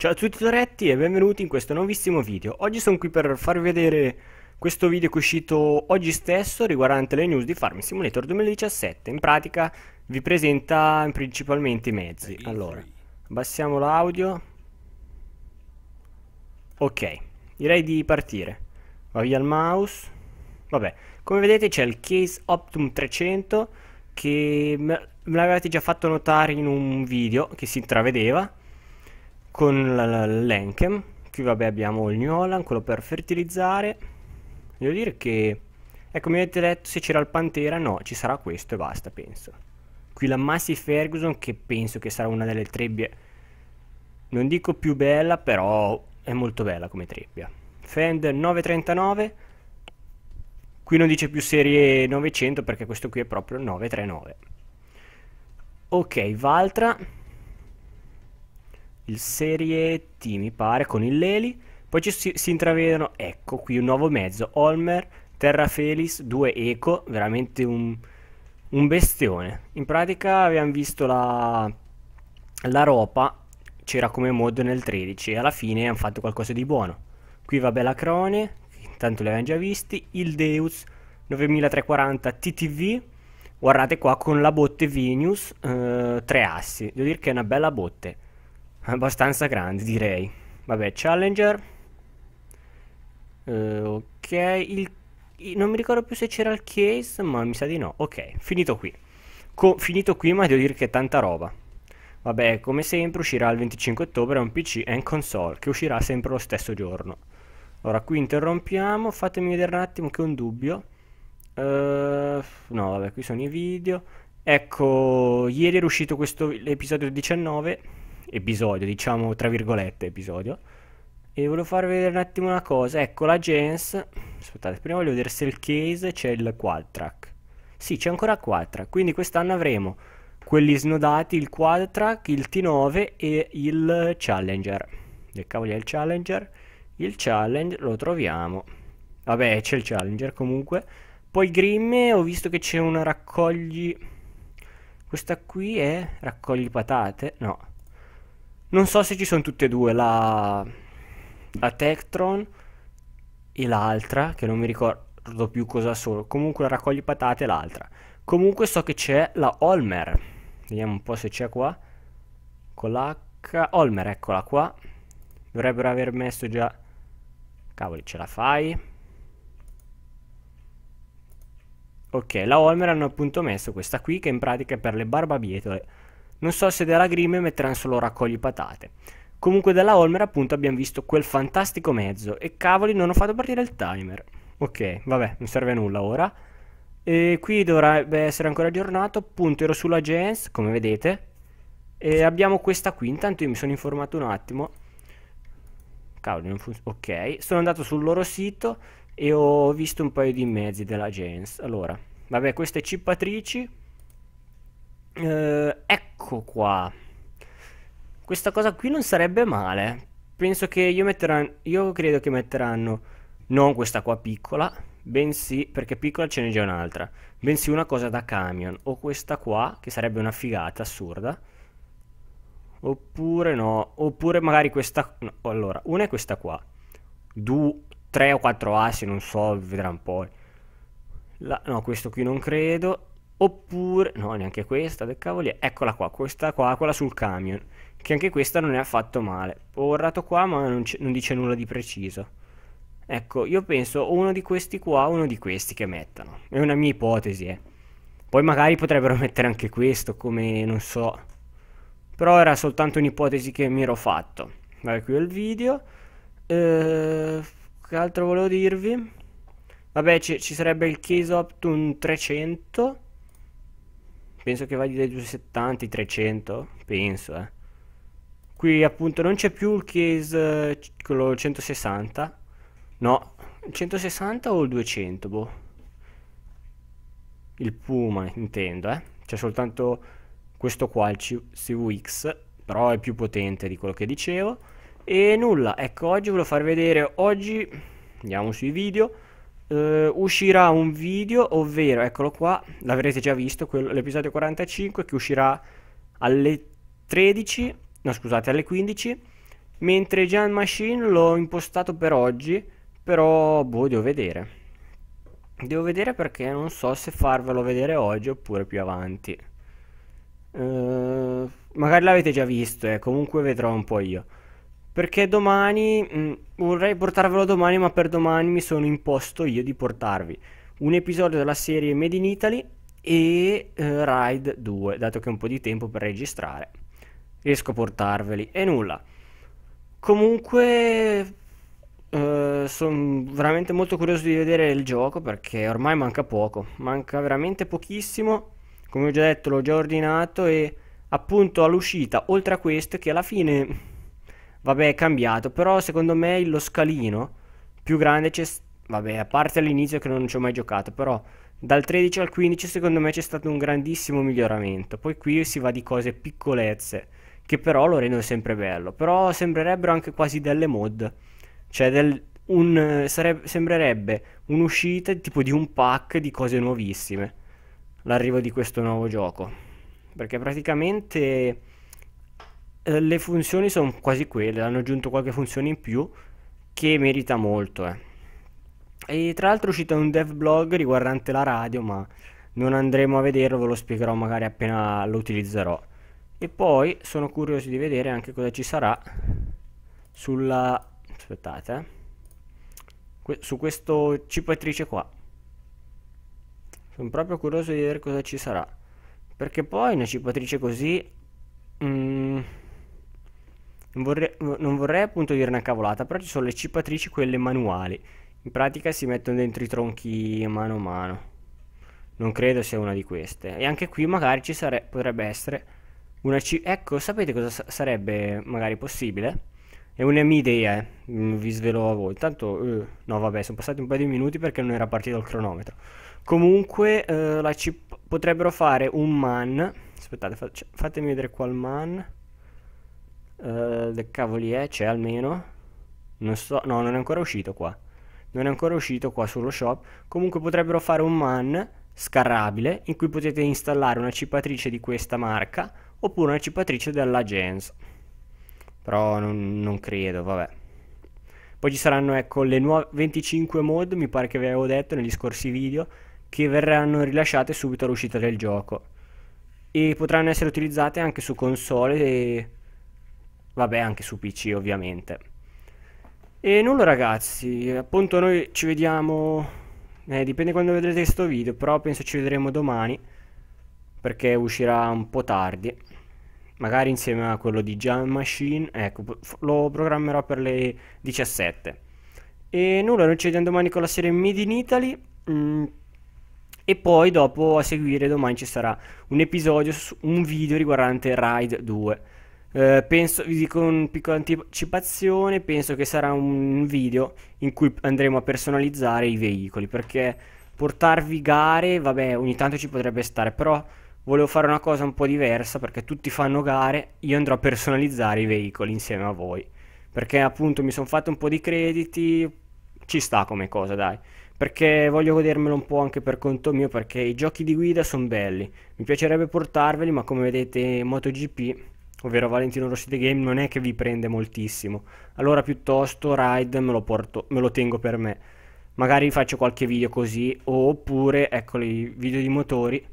Ciao a tutti Toretti e benvenuti in questo nuovissimo video. Oggi sono qui per farvi vedere questo video che è uscito oggi stesso riguardante le news di Farm Simulator 2017. In pratica vi presenta principalmente i mezzi. Allora, abbassiamo l'audio. Ok, direi di partire. Va via il mouse. Vabbè, come vedete c'è il Case Optum 300 che me l'avete già fatto notare in un video che si intravedeva con l'Enchem Qui vabbè abbiamo il New Holland, quello per fertilizzare. Devo dire che... Ecco, mi avete detto se c'era il Pantera, no, ci sarà questo e basta, penso. Qui la Massey Ferguson, che penso che sarà una delle trebbie... Non dico più bella, però è molto bella come trebbia. Fend 939. Qui non dice più serie 900 perché questo qui è proprio 939. Ok, Valtra il Serie T mi pare con il Leli, poi ci si, si intravedono, ecco qui un nuovo mezzo, Olmer, Terra Felis, 2 Eco, veramente un, un, bestione. In pratica abbiamo visto la, la ropa, c'era come mod nel 13 e alla fine hanno fatto qualcosa di buono. Qui vabbè la Crone, intanto li avevamo già visti, il Deus 9340 TTV, guardate qua con la botte Venus, eh, tre assi, devo dire che è una bella botte abbastanza grandi direi. Vabbè, Challenger. Uh, ok, il... non mi ricordo più se c'era il case, ma mi sa di no. Ok, finito qui. Co finito qui, ma devo dire che è tanta roba. Vabbè, come sempre uscirà il 25 ottobre un PC e un console, che uscirà sempre lo stesso giorno. allora qui interrompiamo, fatemi vedere un attimo che ho un dubbio. Uh, no, vabbè, qui sono i video. Ecco, ieri era uscito questo episodio 19 episodio, diciamo tra virgolette episodio. E volevo farvi vedere un attimo una cosa. Ecco la Gens. Aspettate, prima voglio vedere se il case c'è il quad track. Sì, c'è ancora il track, Quindi quest'anno avremo quelli snodati, il quad track, il T9 e il Challenger. Che cavolo è il Challenger? Il challenge lo troviamo. Vabbè, c'è il Challenger comunque. Poi Grimme, ho visto che c'è una raccogli... Questa qui è raccogli patate? No. Non so se ci sono tutte e due, la, la Tektron e l'altra, che non mi ricordo più cosa sono. Comunque la raccogli patate e l'altra. Comunque so che c'è la Olmer. Vediamo un po' se c'è qua. Con l'H. Olmer, eccola qua. Dovrebbero aver messo già... Cavoli, ce la fai? Ok, la Olmer hanno appunto messo questa qui che in pratica è per le barbabietole non so se della Grimme metteranno solo raccogli patate. Comunque della Holmer appunto abbiamo visto quel fantastico mezzo e cavoli non ho fatto partire il timer. Ok, vabbè, non serve a nulla ora. E qui dovrebbe essere ancora aggiornato, appunto ero sulla Gens, come vedete. E abbiamo questa qui, intanto io mi sono informato un attimo. Cavoli, non funziona. Ok, sono andato sul loro sito e ho visto un paio di mezzi della Gens. Allora, vabbè, queste cippatrici eh, ecco qua. Questa cosa qui non sarebbe male. Penso che io metteranno... Io credo che metteranno non questa qua piccola, bensì... Perché piccola ce n'è già un'altra. Bensì una cosa da camion. O questa qua, che sarebbe una figata assurda. Oppure no. Oppure magari questa... No, allora, una è questa qua. Due, tre o quattro assi, non so, vedrà un po'. La... No, questo qui non credo. Oppure, no, neanche questa, del cavoli, eccola qua, questa qua, quella sul camion, che anche questa non è affatto male. Ho errato qua, ma non, non dice nulla di preciso. Ecco, io penso uno di questi qua, uno di questi che mettano. È una mia ipotesi, eh. Poi magari potrebbero mettere anche questo, come, non so. Però era soltanto un'ipotesi che mi ero fatto. Vabbè, qui ho il video. Eh, che altro volevo dirvi? Vabbè, ci, sarebbe il Case Optun 300 penso che vada dai 270 ai 300, penso, eh. Qui appunto non c'è più il case, eh, quello 160, no, 160 o il 200, boh. Il Puma intendo, eh. C'è soltanto questo qua, il CVX, però è più potente di quello che dicevo. E nulla, ecco oggi volevo far vedere, oggi andiamo sui video Uh, uscirà un video, ovvero, eccolo qua, l'avrete già visto, quello, l'episodio 45 che uscirà alle 13, no scusate, alle 15, mentre Gian Machine l'ho impostato per oggi, però boh, devo vedere. Devo vedere perché non so se farvelo vedere oggi oppure più avanti. Uh, magari l'avete già visto, eh, comunque vedrò un po' io. Perché domani, mh, mm, vorrei portarvelo domani, ma per domani mi sono imposto io di portarvi un episodio della serie Made in Italy e eh, Ride 2, dato che ho un po' di tempo per registrare. Riesco a portarveli e nulla. Comunque eh, sono veramente molto curioso di vedere il gioco perché ormai manca poco, manca veramente pochissimo. Come ho già detto, l'ho già ordinato e appunto all'uscita, oltre a questo che alla fine Vabbè, è cambiato. Però secondo me lo scalino più grande c'è... Vabbè, a parte all'inizio che non ci ho mai giocato, però dal 13 al 15 secondo me c'è stato un grandissimo miglioramento. Poi qui si va di cose piccolezze, che però lo rendono sempre bello. Però sembrerebbero anche quasi delle mod. Cioè del, un, sare, sembrerebbe un'uscita tipo di un pack di cose nuovissime. L'arrivo di questo nuovo gioco. Perché praticamente eh, le funzioni sono quasi quelle, hanno aggiunto qualche funzione in più che merita molto. Eh. E tra l'altro è uscito un dev blog riguardante la radio, ma non andremo a vederlo, ve lo spiegherò magari appena lo utilizzerò. E poi sono curioso di vedere anche cosa ci sarà sulla... aspettate, eh. que su questo cipatrice qua. Sono proprio curioso di vedere cosa ci sarà. Perché poi una cipatrice così... Mm, non vorrei, non vorrei appunto dire una cavolata, però ci sono le cipatrici quelle manuali. In pratica si mettono dentro i tronchi mano a mano. Non credo sia una di queste. E anche qui magari ci sarebbe, potrebbe essere una cip... Ecco, sapete cosa sa sarebbe magari possibile? È una mia idea, eh. Mm, vi svelo a voi. Intanto, eh, no vabbè, sono passati un paio di minuti perché non era partito il cronometro. Comunque, eh, potrebbero fare un man. Aspettate, cioè, fatemi vedere qua il man. Uh, eh, cavoli è? C'è almeno? Non so, no, non è ancora uscito qua. Non è ancora uscito qua sullo shop. Comunque potrebbero fare un man scarrabile in cui potete installare una cipatrice di questa marca oppure una cipatrice della Gens. Però non, non credo, vabbè. Poi ci saranno ecco le nuove 25 mod, mi pare che vi avevo detto negli scorsi video, che verranno rilasciate subito all'uscita del gioco. E potranno essere utilizzate anche su console e vabbè anche su PC ovviamente. E nulla ragazzi, appunto noi ci vediamo, eh, dipende quando vedrete questo video, però penso ci vedremo domani, perché uscirà un po' tardi, magari insieme a quello di Jam Machine, ecco, lo programmerò per le 17. E nulla, noi ci vediamo domani con la serie Made in Italy. Mm, e poi dopo a seguire domani ci sarà un episodio, un video riguardante Ride 2. Eh, penso, vi dico una piccola anticipazione, penso che sarà un video in cui andremo a personalizzare i veicoli, perché portarvi gare, vabbè, ogni tanto ci potrebbe stare, però volevo fare una cosa un po' diversa, perché tutti fanno gare, io andrò a personalizzare i veicoli insieme a voi, perché appunto mi sono fatto un po' di crediti, ci sta come cosa, dai. Perché voglio godermelo un po' anche per conto mio, perché i giochi di guida sono belli. Mi piacerebbe portarveli, ma come vedete MotoGP ovvero Valentino Rossi The Game, non è che vi prende moltissimo. Allora piuttosto Ride me lo, porto, me lo tengo per me. Magari faccio qualche video così, oppure, ecco, i video di motori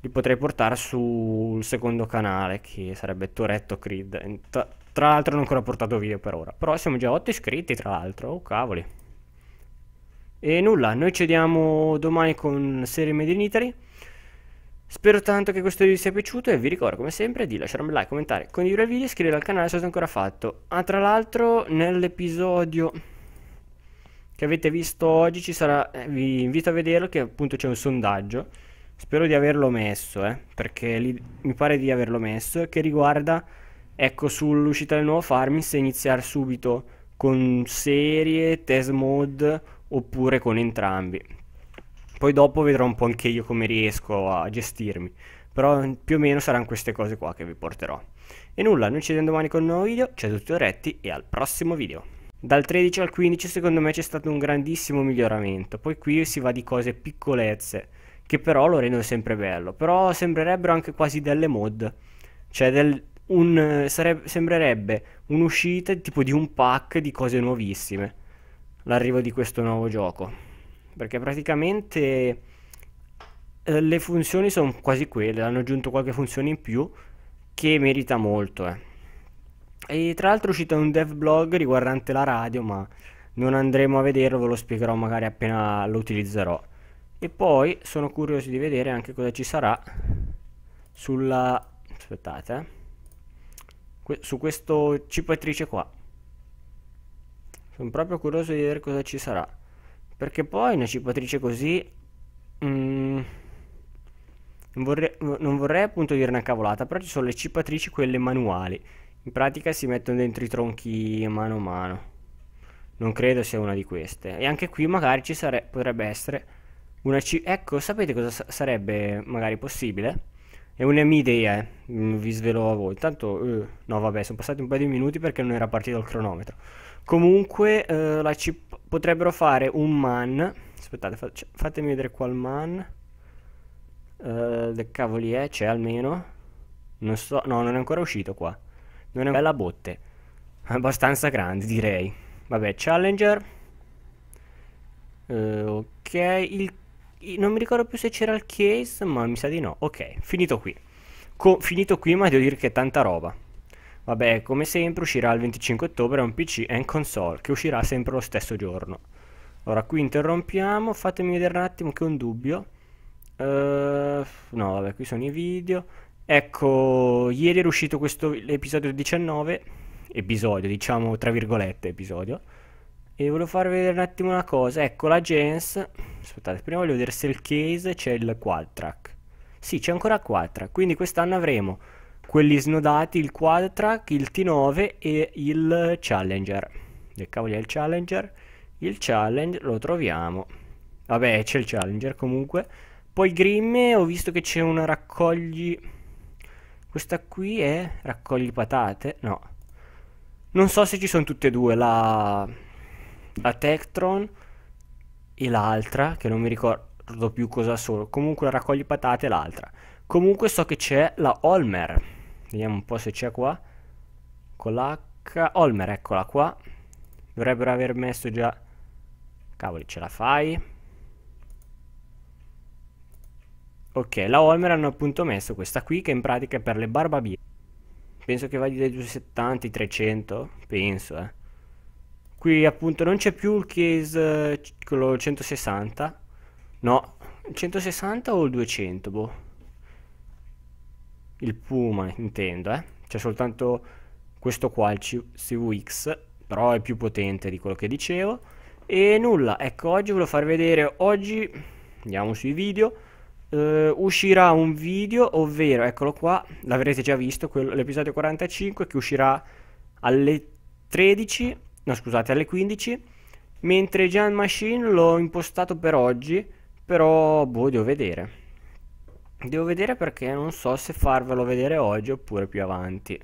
li potrei portare sul secondo canale, che sarebbe Toretto Creed. Tra, tra l'altro non ho ancora portato video per ora, però siamo già 8 iscritti, tra l'altro, oh cavoli. E nulla, noi ci vediamo domani con Serie Made in Italy. Spero tanto che questo video vi sia piaciuto e vi ricordo come sempre di lasciare un like, commentare, condividere il video e iscrivervi al canale se non è ancora fatto. Ah, tra l'altro nell'episodio che avete visto oggi ci sarà, eh, vi invito a vederlo che appunto c'è un sondaggio, spero di averlo messo, eh, perché lì, mi pare di averlo messo, che riguarda, ecco, sull'uscita del nuovo farming se iniziare subito con serie, test mode oppure con entrambi. Poi dopo vedrò un po' anche io come riesco a gestirmi. Però più o meno saranno queste cose qua che vi porterò. E nulla, noi ci vediamo domani con un nuovo video, ciao a tutti Oretti e al prossimo video. Dal 13 al 15 secondo me c'è stato un grandissimo miglioramento, poi qui si va di cose piccolezze, che però lo rendono sempre bello, però sembrerebbero anche quasi delle mod, cioè del, un, sareb, sembrerebbe un'uscita tipo di un pack di cose nuovissime, l'arrivo di questo nuovo gioco perché praticamente eh, le funzioni sono quasi quelle, hanno aggiunto qualche funzione in più che merita molto. Eh. E tra l'altro è uscito un dev blog riguardante la radio, ma non andremo a vederlo, ve lo spiegherò magari appena lo utilizzerò. E poi sono curioso di vedere anche cosa ci sarà sulla... aspettate, eh, que su questo cipatrice qua. Sono proprio curioso di vedere cosa ci sarà. Perché poi una cipatrice così... Mm, non, vorrei, non vorrei appunto dire una cavolata, però ci sono le cipatrici quelle manuali. In pratica si mettono dentro i tronchi mano a mano. Non credo sia una di queste. E anche qui magari ci sare- potrebbe essere una C. Ecco, sapete cosa sa sarebbe magari possibile? È una mia idea, eh. vi svelo a voi. Intanto, eh, no vabbè, sono passati un paio di minuti perché non era partito il cronometro. Comunque eh, la ci potrebbero fare un man. Aspettate, faccio, fatemi vedere qual man. Uh, eh, che cavoli è? C'è almeno? Non so, no, non è ancora uscito qua. Non è una bella botte. Abbastanza grande, direi. Vabbè, Challenger. Uh, ok, il non mi ricordo più se c'era il case, ma mi sa di no. Ok, finito qui. Co finito qui, ma devo dire che è tanta roba. Vabbè, come sempre uscirà il 25 ottobre un PC and console, che uscirà sempre lo stesso giorno. Ora qui interrompiamo, fatemi vedere un attimo che ho un dubbio. Uh, no, vabbè, qui sono i video. Ecco, ieri era uscito questo episodio 19, episodio, diciamo tra virgolette episodio. E volevo farvi vedere un attimo una cosa, ecco la Gens, aspettate, prima voglio vedere se il case c'è il quad track. Sì, c'è ancora il quad track, quindi quest'anno avremo quelli snodati il Quadrac, il T9 e il Challenger. Che cavolo è il Challenger? Il Challenger lo troviamo. Vabbè, c'è il Challenger comunque. Poi Grimme, ho visto che c'è una raccogli... Questa qui è raccogli patate? No. Non so se ci sono tutte e due, la, la Tektron e l'altra, che non mi ricordo più cosa sono. Comunque la raccogli patate e l'altra. Comunque so che c'è la Olmer. Vediamo un po' se c'è qua. Con la H. Olmer, eccola qua. Dovrebbero aver messo già... Cavoli, ce la fai? Ok, la Olmer hanno appunto messo questa qui che in pratica è per le barbabiere. Penso che vada dai 270 300, penso, eh. Qui appunto non c'è più il case, eh, quello 160. No, il 160 o il 200, boh il Puma intendo, eh? c'è soltanto questo qua, il CVX, però è più potente di quello che dicevo. E nulla, ecco oggi volevo far vedere, oggi andiamo sui video, eh, uscirà un video, ovvero, eccolo qua, l'avrete già visto, l'episodio 45 che uscirà alle 13, no scusate, alle 15, mentre Gian Machine l'ho impostato per oggi, però boh, devo vedere. Devo vedere perché non so se farvelo vedere oggi oppure più avanti.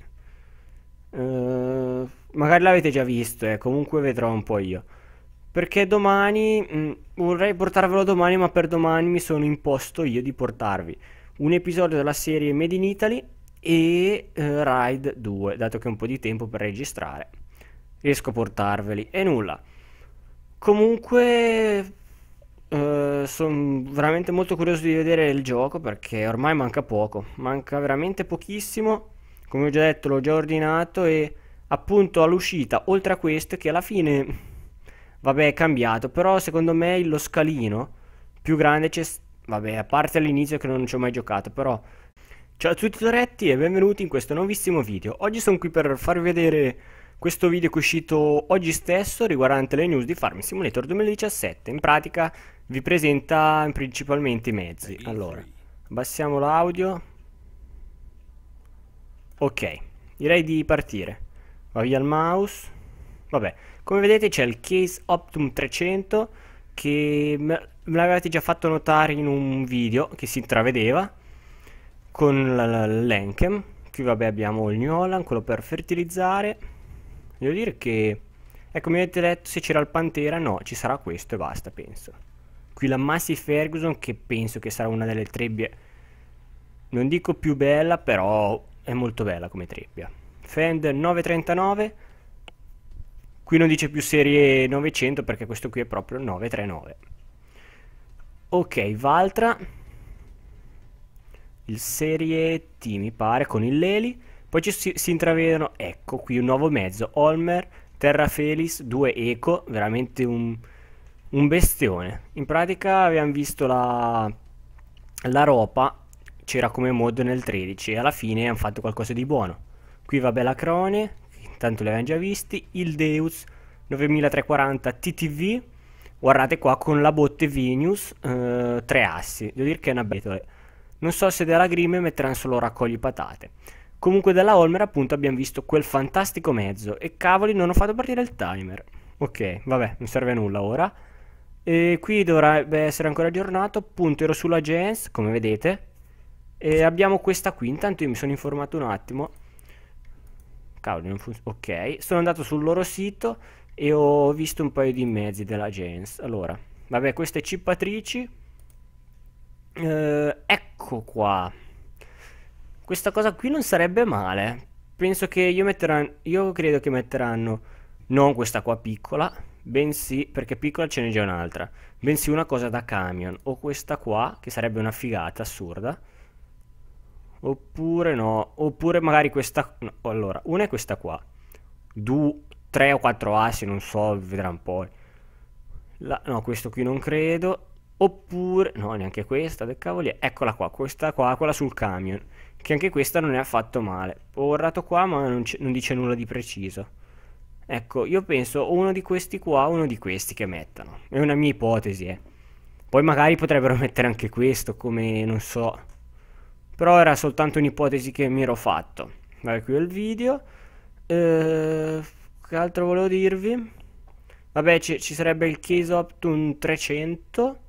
Uh, magari l'avete già visto, eh, comunque vedrò un po' io. Perché domani mh, mm, vorrei portarvelo domani, ma per domani mi sono imposto io di portarvi un episodio della serie Made in Italy e uh, Ride 2, dato che ho un po' di tempo per registrare. Riesco a portarveli e nulla. Comunque eh, sono veramente molto curioso di vedere il gioco perché ormai manca poco, manca veramente pochissimo, come ho già detto l'ho già ordinato e appunto all'uscita, oltre a questo che alla fine, vabbè è cambiato, però secondo me lo scalino più grande c'è, vabbè a parte all'inizio che non ci ho mai giocato, però... Ciao a tutti Toretti e benvenuti in questo nuovissimo video, oggi sono qui per farvi vedere questo video che è uscito oggi stesso riguardante le news di Farming Simulator 2017, in pratica vi presenta principalmente i mezzi. Allora, abbassiamo l'audio. Ok, direi di partire. Va via il mouse. Vabbè, come vedete c'è il case Optum 300 che me l'avevate già fatto notare in un video che si intravedeva con l'Enchem. Qui vabbè abbiamo il New Holland, quello per fertilizzare. Devo dire che... Ecco, mi avete detto se c'era il Pantera, no, ci sarà questo e basta, penso qui la Massey Ferguson che penso che sarà una delle trebbie non dico più bella però è molto bella come trebbia Fender 939 qui non dice più serie 900 perché questo qui è proprio 939 ok Valtra il serie T mi pare con il Leli poi ci si, si intravedono ecco qui un nuovo mezzo Olmer Terra Felis 2 Eco veramente un un bestione. In pratica abbiamo visto la, la ropa, c'era come mod nel 13 e alla fine hanno fatto qualcosa di buono. Qui vabbè la Crone, intanto li abbiamo già visti, il Deus 9340 TTV, guardate qua con la botte Venus, eh, tre assi, devo dire che è una betole. Non so se della Grime metteranno solo raccogli patate. Comunque dalla Holmer appunto abbiamo visto quel fantastico mezzo e cavoli non ho fatto partire il timer. Ok, vabbè, non serve a nulla ora. E qui dovrebbe essere ancora aggiornato. Appunto, ero sulla Gens, come vedete. E abbiamo questa qui. Intanto io mi sono informato un attimo. Cavolo, non Ok, sono andato sul loro sito e ho visto un paio di mezzi della Gens. Allora, vabbè, queste cippatrici. Eh, ecco qua. Questa cosa qui non sarebbe male. Penso che io metteranno. Io credo che metteranno non questa qua piccola, bensì, perché piccola ce n'è già un'altra, bensì una cosa da camion, o questa qua, che sarebbe una figata assurda, oppure no, oppure magari questa, no, allora, una è questa qua, due, tre o quattro assi, non so, vedrà un po', La, no, questo qui non credo, oppure, no, neanche questa, del cavoli, eccola qua, questa qua, quella sul camion, che anche questa non è affatto male, ho errato qua ma non, non dice nulla di preciso, Ecco, io penso uno di questi qua uno di questi che mettano. È una mia ipotesi, eh. Poi magari potrebbero mettere anche questo, come non so. Però era soltanto un'ipotesi che mi ero fatto. Guarda qui ho il video. Eh, che altro volevo dirvi? Vabbè, ci, ci sarebbe il case up to un 300.